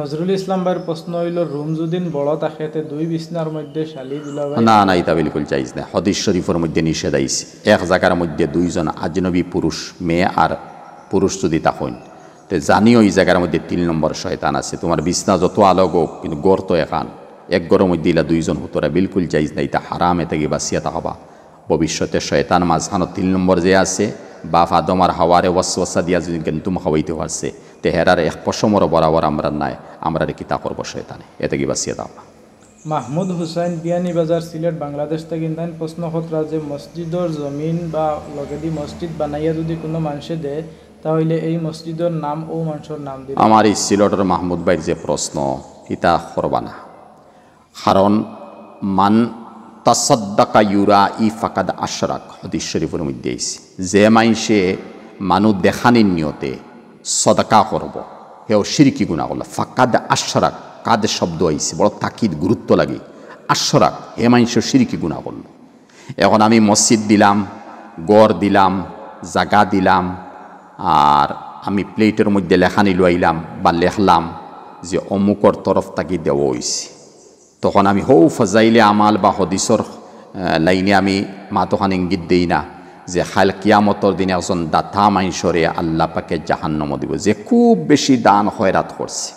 নজরুল ইসলাম ভাইয়ের প্রশ্ন হইল রুম যদিন বড় থাকে দুই বিছনার মধ্যে শালি দুলাবাই না না এটা বিলকুল চাইজ না হদিস শরীফের মধ্যে নিষেধ আইসি এক জায়গার মধ্যে দুইজন আজনবী পুরুষ মেয়ে আর পুরুষ যদি তা হইন তে জানিও এই জায়গার মধ্যে তিন নম্বর শয়তান আছে তোমার বিছনা যত আলোক হোক কিন্তু গর্ত এখান এক গড়ের মধ্যে ইলা দুইজন হুতরা বিলকুল চাইজ না এটা হারাম এতে গিয়ে তা হবা ভবিষ্যতে শয়তান মাঝখানো তিন নম্বর যে আছে বাপ আদমার হাওয়ারে ওয়াসওয়াসা দিয়া যদি গেন্তুম হওয়াইতে পারছে তেহেরার হ্যাঁ, এক পশমর বরাবর আমরা নাই আমরা কিতা করবো শয়তানে এতে কি বাসিয়ে দাও মাহমুদ হুসাইন বাজার সিলেট বাংলাদেশ থেকে ইন্দান প্রশ্ন হতরা যে মসজিদর জমিন বা লগেদি মসজিদ বানাইয়া যদি কোনো মানুষে দেয় তাহলে এই মসজিদের নাম ও মানুষের নাম দিবে আমার এই সিলেটের মাহমুদ ভাই যে প্রশ্ন ইতা করবানা কারণ মান তাসদ্দাকা ইউরা ই ফাকাদ আশরাক হদিস শরীফের মধ্যে যে মাইসে মানু দেখানির নিয়তে সদাকা করব হেও সিরিকি গুণা করল ফাকাদ আশ্বরাক কাদ শব্দ আইসি বড় তাকিদ গুরুত্ব লাগে আশ্বরাক হে মাংস সিরিকি গুণা করল এখন আমি মসজিদ দিলাম গড় দিলাম জাগা দিলাম আর আমি প্লেটের মধ্যে লেখানি লইলাম বা লেখলাম যে অমুকর তরফ তাকি দেওয়া হয়েছে তখন আমি হৌ ফজাইলে আমাল বা হদিসর লাইনে আমি মাতখান ইঙ্গিত দিই না যে হাল কিয়ামতর দিনে একজন দাতা মানুষরে আল্লাহ পাকে জাহান্নম দিব যে খুব বেশি দান হয়রাত করছে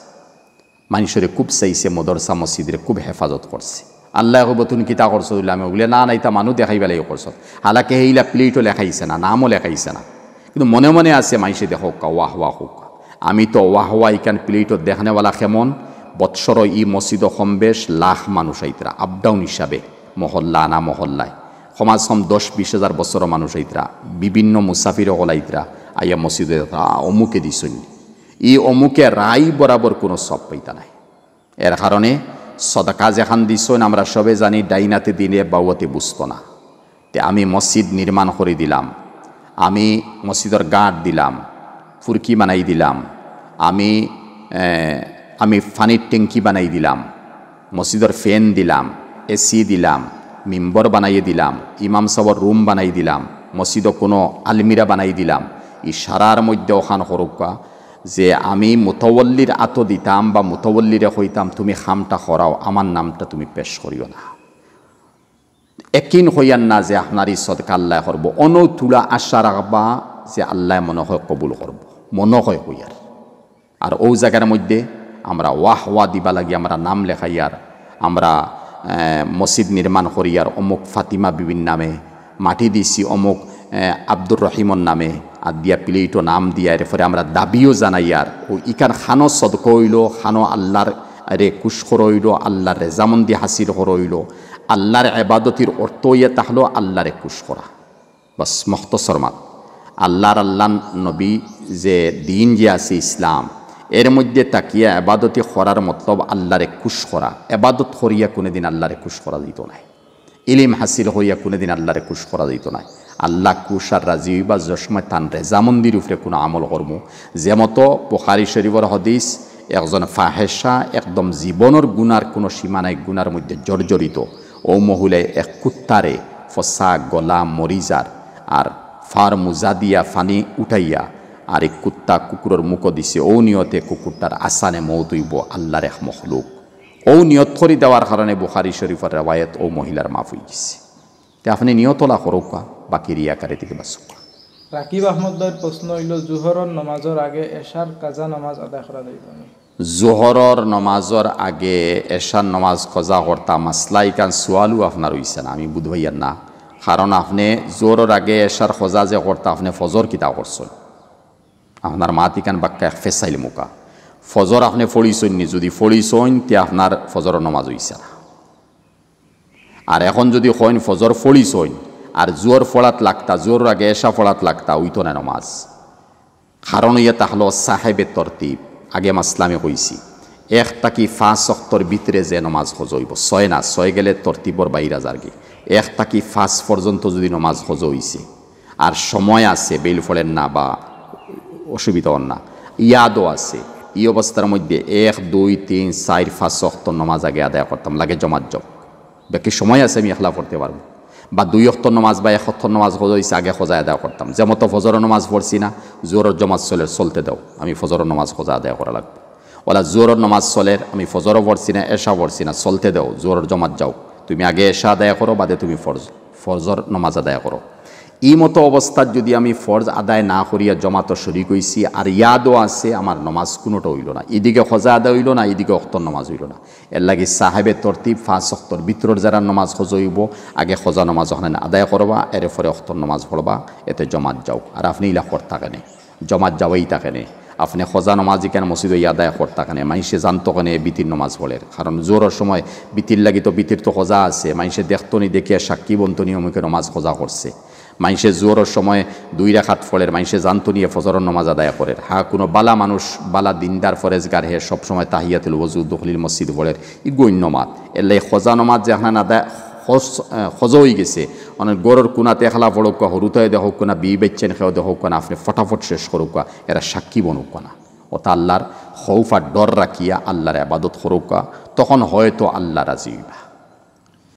মানুষরে খুব চাইছে মদরসা মসজিদের খুব হেফাজত করছে আল্লাহ হব তুমি কিতা করছো আমি ওগুলো না নাই তা মানুষ দেখাই বেলাই করছো হালাকে এইলা প্লেটও লেখাইছে না নামও লেখাইছে না কিন্তু মনে মনে আছে মাইসে দেখো ওয়াহ ওয়াহ হোক আমি তো ওয়াহ ওয়া ইকান প্লেটও দেখানেওয়ালা কেমন বৎসর ই মসজিদ সমবেশ লাখ মানুষ আইতরা আপডাউন ডাউন হিসাবে মহল্লা না মহল্লায় সমাজসম দশ বিশ হাজার বছর মানুষ আইতরা বিভিন্ন মুসাফির হল আইতরা আইয়া মসজিদে অমুকে দিছন ই অমুকে রাই বরাবর কোনো সব পাইতা নাই এর কারণে সদাকা যেখান দিছন আমরা সবে জানি ডাইনাতে দিনে বাউতে বুঝত না তে আমি মসজিদ নির্মাণ করে দিলাম আমি মসজিদের গাঁট দিলাম ফুরকি বানাই দিলাম আমি আমি ফানির ট্যাঙ্কি বানাই দিলাম মসজিদের ফ্যান দিলাম এসি দিলাম মিম্বর বানাইয়ে দিলাম ইমাম সবর রুম বানাই দিলাম মসজিদ কোনো আলমিরা বানাই দিলাম ইশারার মধ্যে ওখান হরকা যে আমি মুতওয়ল্লির আত দিতাম বা মুতওয়ল্লিরে হইতাম তুমি খামটা হরাও আমার নামটা তুমি পেশ করিও না একিন হইয়ান না যে আপনার সদকা আল্লাহ করবো অনু তুলা আশা রাখবা যে আল্লাহ মনে হয় কবুল করব মনে হয় হইয়ার আর ও জায়গার মধ্যে আমরা ওয়াহ ওয়া দিবা লাগি আমরা নাম লেখাইয়ার আমরা মসজিদ নির্মাণ করিয়ার অমুক ফাতিমা বিবিন নামে মাটি দিছি অমুক আব্দুর রহিমর নামে আর দিয়া প্লেটো নাম দিয়া এরপরে আমরা দাবিও জানাইয়ার ও ইকান খানো সদক হইল খানো আল্লাহর রে কুশ করইল আল্লাহর রেজামন্দি হাসির করইল আল্লাহর এবাদতির অর্থ ইয়ে তাহলো আল্লাহরে কুশ করা বাস শর্মাত আল্লাহর আল্লাহ নবী যে দিন যে আছে ইসলাম এর মধ্যে তাকিয়া আবাদতি করার মতলব আল্লাহরে খুশ করা আবাদত করিয়া কোনোদিন আল্লাহরে খুশ করা দিত নাই ইলিম হাসিল হইয়া কোনোদিন আল্লাহরে খুশ করা দিত নাই আল্লাহ কুশ আর রাজি বা জসময় তান রেজামন্দির উপরে কোনো আমল কর্ম মতো পোখারি শরীফর হদিস একজন ফাহেসা একদম জীবনের গুনার কোনো সীমানায় গুনার মধ্যে জর্জরিত ও মহুলে এক কুত্তারে ফসা গলা মরিজার আর ফার মুজাদিয়া ফানি উঠাইয়া আরে কুত্তা কুকুরের মুখ দিছে ও নিয়তে কুকুরটার আসানে মৌ তুইব আল্লাহর এক মখলুক ও নিয়ত করি দেওয়ার কারণে বুহারি শরীফের রেওয়ায়ত ও মহিলার মাফ হয়ে গেছে তে আপনি নিয়তলা করুকা বাকি রিয়াকারে থেকে বাসুকা রাকিব আহমদের প্রশ্ন হইল জুহরর নমাজের আগে এশার কাজা নমাজ আদায় করা যাইত জোহরর নমাজর আগে এশার নমাজ খোঁজা হর্তা মাসলাই কান সোয়ালও আপনার হইছে না আমি বুধ না কারণ আপনি জোহরের আগে এশার খোঁজা যে হর্তা আপনি ফজর কিতা করছেন আপনার মাতিকান বাক্যা এক ফেসাইল মুকা ফজর আপনি নি যদি ফড়িছইন তে আপনার ফজর নমাজ হইছে আর এখন যদি হইন ফজর ফড়িছইন আর জোর ফড়াত লাগতা জোর আগে এসা ফড়াত লাগতা উইতো না নমাজ কারণ ইয়ে তাহল সাহেবের তরতিব আগে মাসলামে কইছি এক তাকি ফাঁস অক্তর ভিতরে যে নমাজ হজইব ছয় না ছয় গেলে তরতিবর বাইরা যারগি এক তাকি ফাঁস পর্যন্ত যদি নমাজ হজ হইছে আর সময় আছে বেল ফলেন না বা অসুবিধা হন না ইয়াদও আছে এই অবস্থার মধ্যে এক দুই তিন চার পাঁচ অক্ত নমাজ আগে আদায় করতাম লাগে জমাত জব বাকি সময় আছে আমি এখলা করতে পারবো বা দুই অক্ত নমাজ বা এক অক্ষর নমাজ হয়েছে আগে সজা আদায় করতাম যে মতো ফজর নমাজ পড়ছি না জোরের জমাজ চলে চলতে দাও আমি ফজর নমাজ সজা আদায় করা লাগবে ওলা জোরের নমাজ চলে আমি ফজরও পড়ছি না এশা পড়ছি না চলতে দাও জোরের জমাত যাও তুমি আগে এশা আদায় করো বাদে তুমি ফরজ ফজর নমাজ আদায় করো এই মতো অবস্থার যদি আমি ফরজ আদায় না করিয়া জমাতো সরি কইছি আর ইয়াদও আছে আমার নমাজ কোনোটা হইল না এদিকে হজা আদায় হইল না এদিকে অক্তর নমাজ হইল না এর লাগে সাহেবে তরতিব ফাঁস অক্তর ভিতরের যারা নমাজ হজ হইব আগে হজা নমাজ ওখানে আদায় করবা এর পরে অক্তর নমাজ পড়বা এতে জমাত যাও আর আপনি ইলা কর্তা কেনে জমাত যাওয়াই তাকেনে আপনি খোজা নমাজ কেন মসজিদ ইয়াদায় করতা কেন মানুষে জানতো কেন বিতির নমাজ বলে কারণ জোরের সময় বিতির লাগিত বিতির তো সজা আছে মানুষে দেখতনি দেখিয়া সাক্ষী বন্তনি অমুকে নমাজ সজা করছে মানুষে জোরের সময় দুই রাখাত ফলের মানুষে জানতো নিয়ে ফজর নমাজ আদায় করে হা কোনো বালা মানুষ বালা দিনদার ফরেজগার হে সবসময় তাহিয়াতুল ওজু দখলিল মসজিদ বলের ই গণ্যমাত এলে খজা নমাজ যেখানে হান হজ সজ হয়ে গেছে অনেক গরুর কোনাতে এখলা কোয়া হরুতায় দেহ কোনা বি বেচ্ছেন খেয়ে দেহ কোনা আপনি ফটাফট শেষ করুক এরা সাক্ষী বনুক না ওটা আল্লাহর হৌফা ডর রাখিয়া আল্লাহর আবাদত কোয়া তখন হয়তো আল্লাহ রাজিবা